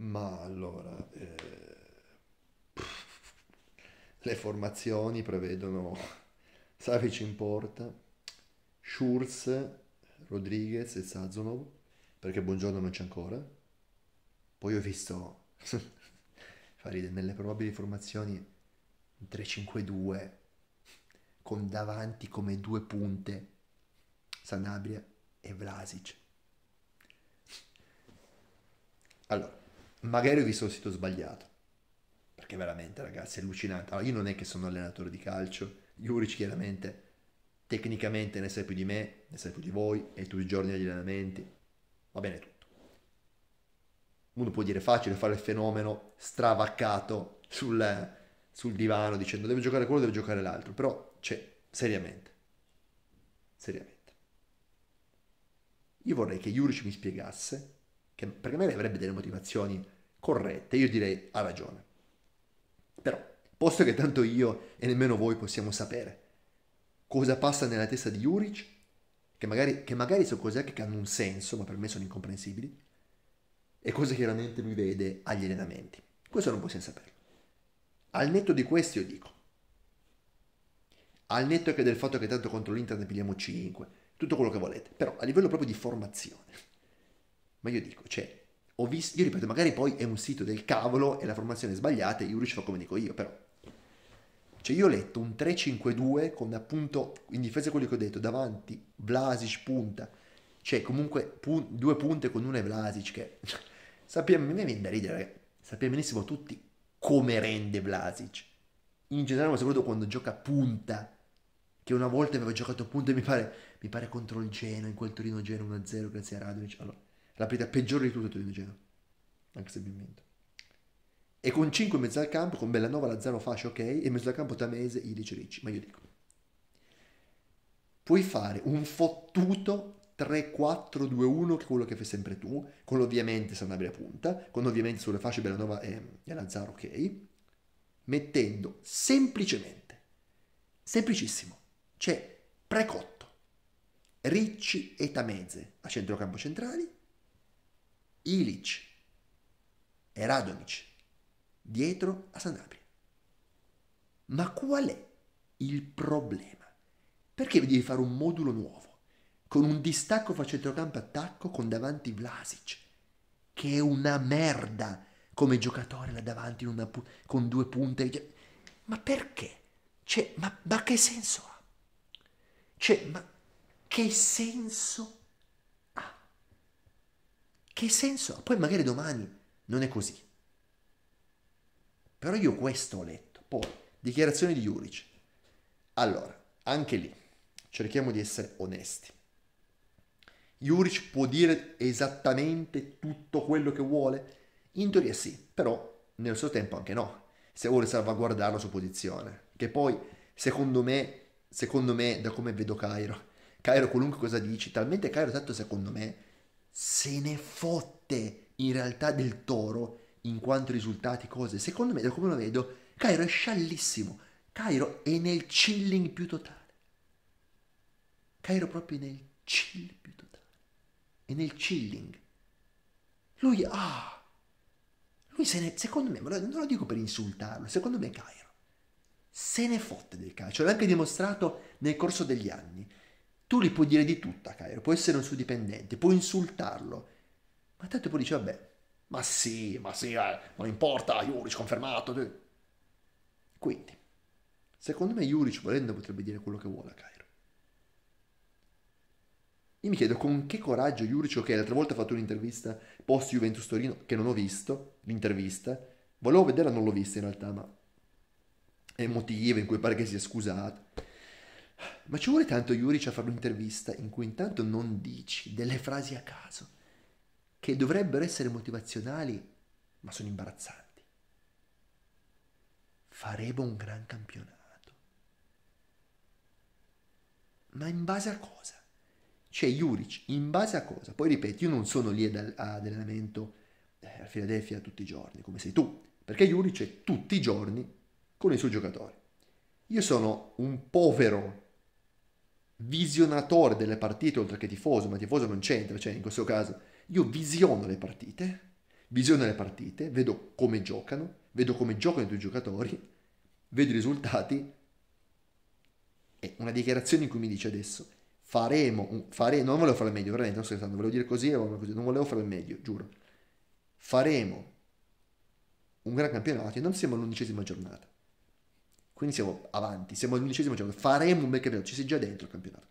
Ma allora, eh, le formazioni prevedono Savic in porta, Schurz, Rodriguez e Sazonov, perché buongiorno non c'è ancora. Poi ho visto, fa nelle probabili formazioni 3-5-2, con davanti come due punte Sanabria e Vlasic. Allora, magari ho visto il sito sbagliato. Perché veramente, ragazzi, è allucinante. Allora, io non è che sono allenatore di calcio, Juric chiaramente tecnicamente ne sai più di me, ne sai più di voi, e tutti i giorni agli allenamenti, va bene tutto. Uno può dire facile fare il fenomeno stravaccato sul, sul divano dicendo deve giocare quello, deve giocare l'altro, però cioè, seriamente, seriamente. Io vorrei che Juric mi spiegasse che per me avrebbe delle motivazioni corrette, io direi ha ragione. Però, posto che tanto io e nemmeno voi possiamo sapere cosa passa nella testa di Juric, che magari, che magari sono cose che hanno un senso, ma per me sono incomprensibili, e cose che chiaramente lui vede agli allenamenti. Questo non possiamo saperlo. Al netto di questo io dico, al netto anche del fatto che tanto contro l'Inter ne pigliamo 5, tutto quello che volete, però a livello proprio di formazione, ma io dico, cioè, ho visto, io ripeto, magari poi è un sito del cavolo e la formazione è sbagliata e Juric fa come dico io, però. Cioè io ho letto un 3-5-2 con appunto, in difesa di quello che ho detto, davanti Vlasic punta, cioè comunque pun- due punte con una e Vlasic che sappiamo, mi viene da ridere, sappiamo benissimo tutti come rende Vlasic. In generale, ma soprattutto quando gioca punta, che una volta aveva giocato punta mi pare, mi pare contro il Genoa, in quel Torino Genoa 1-0 grazie a Radovic. Allora, la partita peggiore di tutto e due in genere. Anche se abbiamo vinto. E con 5 in mezzo al campo, con Bellanova, Lazzaro, Fascia, ok, e in mezzo al campo Tamese, Idice, Ricci. Ma io dico, puoi fare un fottuto 3-4-2-1 che è quello che fai sempre tu, con ovviamente Sanabria punta, con ovviamente sulle fasce Bellanova e, e Lazzaro, ok, mettendo semplicemente, semplicissimo, c'è cioè precotto, Ricci e Tameze a centrocampo centrali, Ilic e Radonic dietro a Sanabria. Ma qual è il problema? Perché devi fare un modulo nuovo, con un distacco fra centrocampo e attacco, con davanti Vlasic, che è una merda come giocatore là davanti pu- con due punte. Cioè, ma perché? Cioè, ma, ma che senso ha? Cioè, ma che senso ha? Che senso ha? Poi magari domani non è così. Però io questo ho letto. Poi, dichiarazione di Juric. Allora, anche lì, cerchiamo di essere onesti. Juric può dire esattamente tutto quello che vuole? In teoria sì, però nel suo tempo anche no, se vuole salvaguardare la sua posizione. Che poi, secondo me, secondo me, da come vedo Cairo, Cairo qualunque cosa dici, talmente Cairo tanto secondo me se ne fotte in realtà del toro in quanto risultati cose. Secondo me, da come lo vedo, Cairo è sciallissimo. Cairo è nel chilling più totale. Cairo proprio nel chill più totale. È nel chilling. Lui, ah, lui se ne, secondo me, non lo dico per insultarlo, secondo me Cairo se ne fotte del calcio. L'ha anche dimostrato nel corso degli anni. Tu gli puoi dire di tutto a Cairo, puoi essere un suo dipendente, puoi insultarlo, ma tanto poi dice, vabbè, ma sì, ma sì, eh, non importa, Juric confermato. Quindi, secondo me Juric volendo potrebbe dire quello che vuole a Cairo. Io mi chiedo con che coraggio Juric, ok, l'altra volta ha fatto un'intervista post Juventus Torino, che non ho visto, l'intervista, volevo vederla, non l'ho vista in realtà, ma emotiva, in cui pare che sia scusata. Ma ci vuole tanto Juric a fare un'intervista in cui intanto non dici delle frasi a caso, che dovrebbero essere motivazionali, ma sono imbarazzanti. Faremo un gran campionato. Ma in base a cosa? Cioè Juric, in base a cosa? Poi ripeto, io non sono lì ad, ad allenamento eh, a Filadelfia tutti i giorni, come sei tu, perché Juric è tutti i giorni con i suoi giocatori. Io sono un povero visionatore delle partite oltre che tifoso, ma tifoso non c'entra, cioè in questo caso io visiono le partite, visiono le partite, vedo come giocano, vedo come giocano i tuoi giocatori, vedo i risultati e una dichiarazione in cui mi dice adesso faremo, fare, non volevo fare il meglio, veramente, non sto scherzando, volevo dire così, così, non volevo fare il meglio, giuro, faremo un gran campionato e non siamo all'undicesima giornata. Quindi siamo avanti, siamo all'undicesimo giorno, faremo un bel campionato, ci sei già dentro il campionato.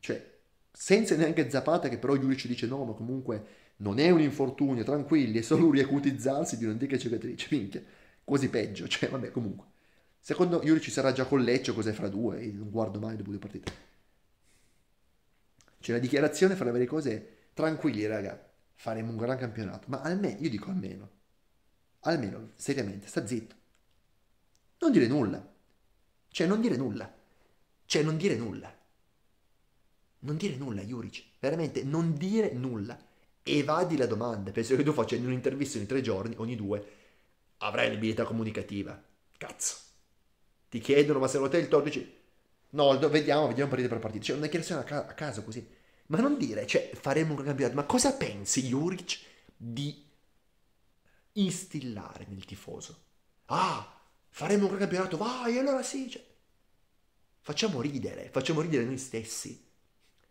Cioè, senza neanche Zapata che però ci dice no, ma comunque non è un infortunio, tranquilli, è solo un riacutizzarsi di un'antica cicatrice, minchia, quasi peggio, cioè vabbè comunque. Secondo ci sarà già con Lecce, cos'è fra due, Io non guardo mai dopo due partite. Cioè la dichiarazione fra le varie cose è tranquilli raga, faremo un gran campionato, ma almeno, io dico almeno, almeno, seriamente, sta zitto non dire nulla. Cioè, non dire nulla. Cioè, non dire nulla. Non dire nulla, Juric. Veramente, non dire nulla. Evadi la domanda. Penso che tu faccia in un'intervista ogni tre giorni, ogni due, avrai l'abilità comunicativa. Cazzo. Ti chiedono, ma se lo te il torto dici... No, vediamo, vediamo partita per partita. Cioè, una dichiarazione a, caso così. Ma non dire, cioè, faremo un campionato. Ma cosa pensi, Juric, di instillare nel tifoso? Ah, faremo un gran campionato, vai, allora sì. Cioè, facciamo ridere, facciamo ridere noi stessi.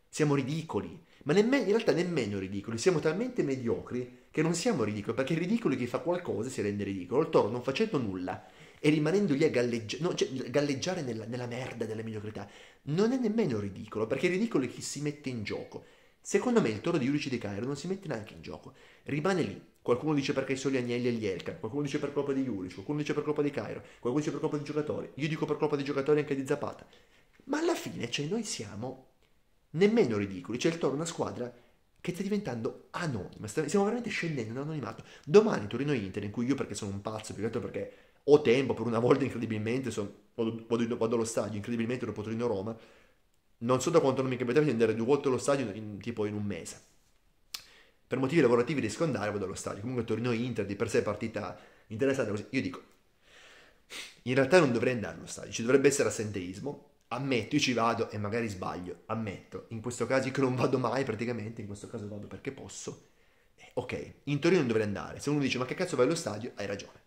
Siamo ridicoli, ma nemmeno, in realtà nemmeno ridicoli, siamo talmente mediocri che non siamo ridicoli, perché il ridicolo è chi fa qualcosa e si rende ridicolo, il toro non facendo nulla e rimanendo lì a galleggia- no, cioè, galleggiare nella, nella merda della mediocrità non è nemmeno ridicolo, perché il ridicolo è chi si mette in gioco. Secondo me il toro di Ulrich De Cairo non si mette neanche in gioco, rimane lì, Qualcuno dice perché sono gli Agnelli e gli Elkan, qualcuno dice per colpa di Juric, qualcuno dice per colpa di Cairo, qualcuno dice per colpa di giocatori, io dico per colpa di giocatori anche di Zapata. Ma alla fine, cioè, noi siamo nemmeno ridicoli, cioè il Toro una squadra che sta diventando anonima, stiamo veramente scendendo in anonimato. Domani Torino Inter, in cui io perché sono un pazzo, più che altro perché ho tempo, per una volta incredibilmente, sono, vado, vado, vado, allo stadio, incredibilmente dopo Torino Roma, non so da quanto non mi capitava di andare due volte allo stadio in, tipo in un mese per motivi lavorativi riesco ad andare, vado allo stadio. Comunque torino Inter di per sé partita interessante così. Io dico, in realtà non dovrei andare allo stadio, ci dovrebbe essere assenteismo. Ammetto, io ci vado e magari sbaglio, ammetto. In questo caso io non vado mai praticamente, in questo caso vado perché posso. Eh, ok, in Torino non dovrei andare. Se uno dice ma che cazzo vai allo stadio, hai ragione.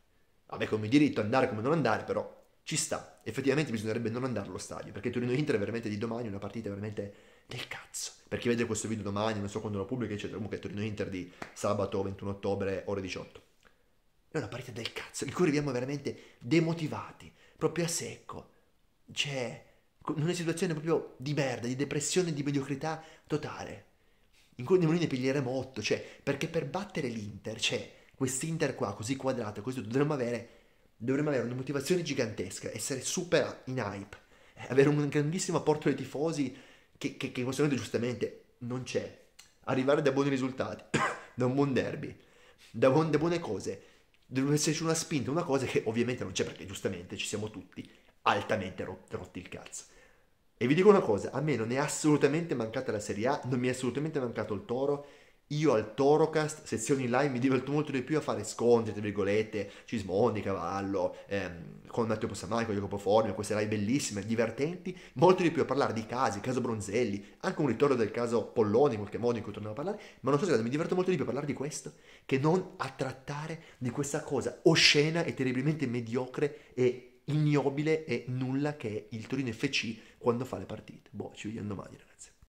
Vabbè, come diritto andare come non andare, però ci sta. Effettivamente bisognerebbe non andare allo stadio, perché Torino Inter è veramente di domani una partita veramente del cazzo. Per chi vede questo video domani, non so quando lo pubblico, eccetera, comunque Torino-Inter di sabato 21 ottobre, ore 18. È una partita del cazzo, in cui arriviamo veramente demotivati, proprio a secco. Cioè, in una situazione proprio di merda, di depressione, di mediocrità totale. In cui noi ne piglieremo 8, cioè, perché per battere l'Inter, cioè, quest'Inter qua, così quadrata, così dovremmo avere, dovremmo avere una motivazione gigantesca, essere super in hype, eh, avere un grandissimo apporto dei tifosi che, che, che in questo momento giustamente non c'è. Arrivare da buoni risultati, da un buon derby, da, buon, da buone cose, deve esserci una spinta, una cosa che ovviamente non c'è perché giustamente ci siamo tutti altamente rotti il cazzo. E vi dico una cosa, a me non è assolutamente mancata la Serie A, non mi è assolutamente mancato il Toro, io al Torocast, sezioni live, mi diverto molto di più a fare scontri, tra virgolette, Cismondi, Cavallo, ehm, con Matteo Possamai, con Jacopo Formio, queste live bellissime, divertenti, molto di più a parlare di casi, caso Bronzelli, anche un ritorno del caso Polloni in qualche modo in cui torniamo a parlare, ma non so se mi diverto molto di più a parlare di questo, che non a trattare di questa cosa oscena e terribilmente mediocre e ignobile e nulla che è il Torino FC quando fa le partite. Boh, ci vediamo domani ragazzi.